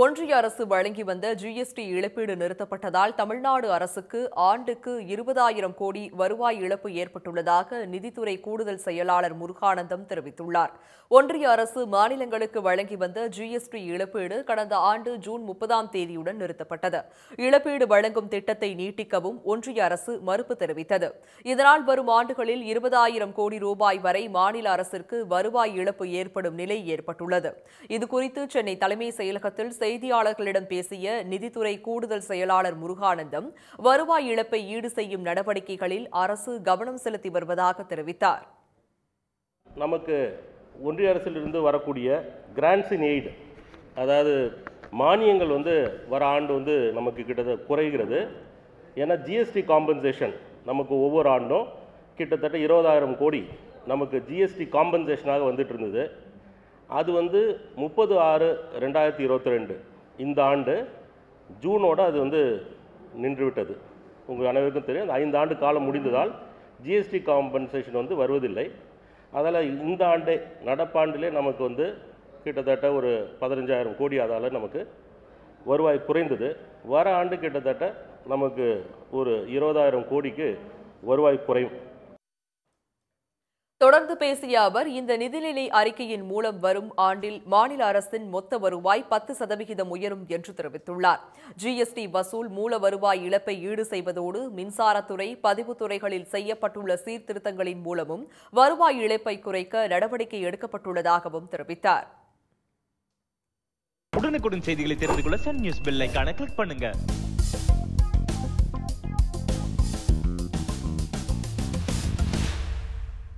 ஒன்றிய அரசு வழங்கி வந்த ஜிஎஸ்டி இழப்பீடு நிறுத்தப்பட்டதால் தமிழ்நாடு அரசுக்கு ஆண்டுக்கு இருபதாயிரம் கோடி வருவாய் இழப்பு ஏற்பட்டுள்ளதாக நிதித்துறை கூடுதல் செயலாளர் முருகானந்தம் தெரிவித்துள்ளார் ஒன்றிய அரசு மாநிலங்களுக்கு வழங்கி வந்த ஜிஎஸ்டி இழப்பீடு கடந்த ஆண்டு ஜூன் முப்பதாம் தேதியுடன் நிறுத்தப்பட்டது இழப்பீடு வழங்கும் திட்டத்தை நீட்டிக்கவும் ஒன்றிய அரசு மறுப்பு தெரிவித்தது இதனால் வரும் ஆண்டுகளில் இருபதாயிரம் கோடி ரூபாய் வரை மாநில அரசிற்கு வருவாய் இழப்பு ஏற்படும் நிலை ஏற்பட்டுள்ளது இதுகுறித்து சென்னை தலைமை செயலகத்தில் செய்தியாளர்களிடம் பேசிய நிதித்துறை கூடுதல் செயலாளர் முருகானந்தம் வருவாய் இழப்பை ஈடு செய்யும் நடவடிக்கைகளில் அரசு கவனம் செலுத்தி வருவதாக தெரிவித்தார் நமக்கு ஒன்றிய அரசிலிருந்து வரக்கூடிய கிராண்ட்ஸ் இன் எய்டு அதாவது மானியங்கள் வந்து வர ஆண்டு வந்து நமக்கு கிட்டத்தட்ட குறைகிறது ஏன்னா ஜிஎஸ்டி காம்பன்சேஷன் நமக்கு ஒவ்வொரு ஆண்டும் கிட்டத்தட்ட இருபதாயிரம் கோடி நமக்கு ஜிஎஸ்டி காம்பன்சேஷனாக வந்துட்டு இருந்தது அது வந்து முப்பது ஆறு ரெண்டாயிரத்தி இருபத்தி ரெண்டு இந்த ஆண்டு ஜூனோடு அது வந்து நின்றுவிட்டது உங்கள் அனைவருக்கும் தெரியும் அந்த ஐந்து ஆண்டு காலம் முடிந்ததால் ஜிஎஸ்டி காம்பன்சேஷன் வந்து வருவதில்லை அதில் இந்த ஆண்டே நடப்பாண்டிலே நமக்கு வந்து கிட்டத்தட்ட ஒரு பதினஞ்சாயிரம் கோடி அதால் நமக்கு வருவாய் குறைந்தது வர ஆண்டு கிட்டத்தட்ட நமக்கு ஒரு இருபதாயிரம் கோடிக்கு வருவாய் குறையும் தொடர்ந்து பேசிய அவர் இந்த நிதிநிலை அறிக்கையின் மூலம் வரும் ஆண்டில் மாநில அரசின் மொத்த வருவாய் பத்து சதவிகிதம் உயரும் என்று தெரிவித்துள்ளார் ஜிஎஸ்டி வசூல் மூல வருவாய் இழப்பை ஈடு செய்வதோடு மின்சாரத்துறை பதிவுத்துறைகளில் செய்யப்பட்டுள்ள சீர்திருத்தங்களின் மூலமும் வருவாய் இழப்பை குறைக்க நடவடிக்கை எடுக்கப்பட்டுள்ளதாகவும் தெரிவித்தார் உடனுக்குடன் செய்திகளை தெரிந்து கொள்ள சன் நியூஸ் கிளிக் பண்ணுங்க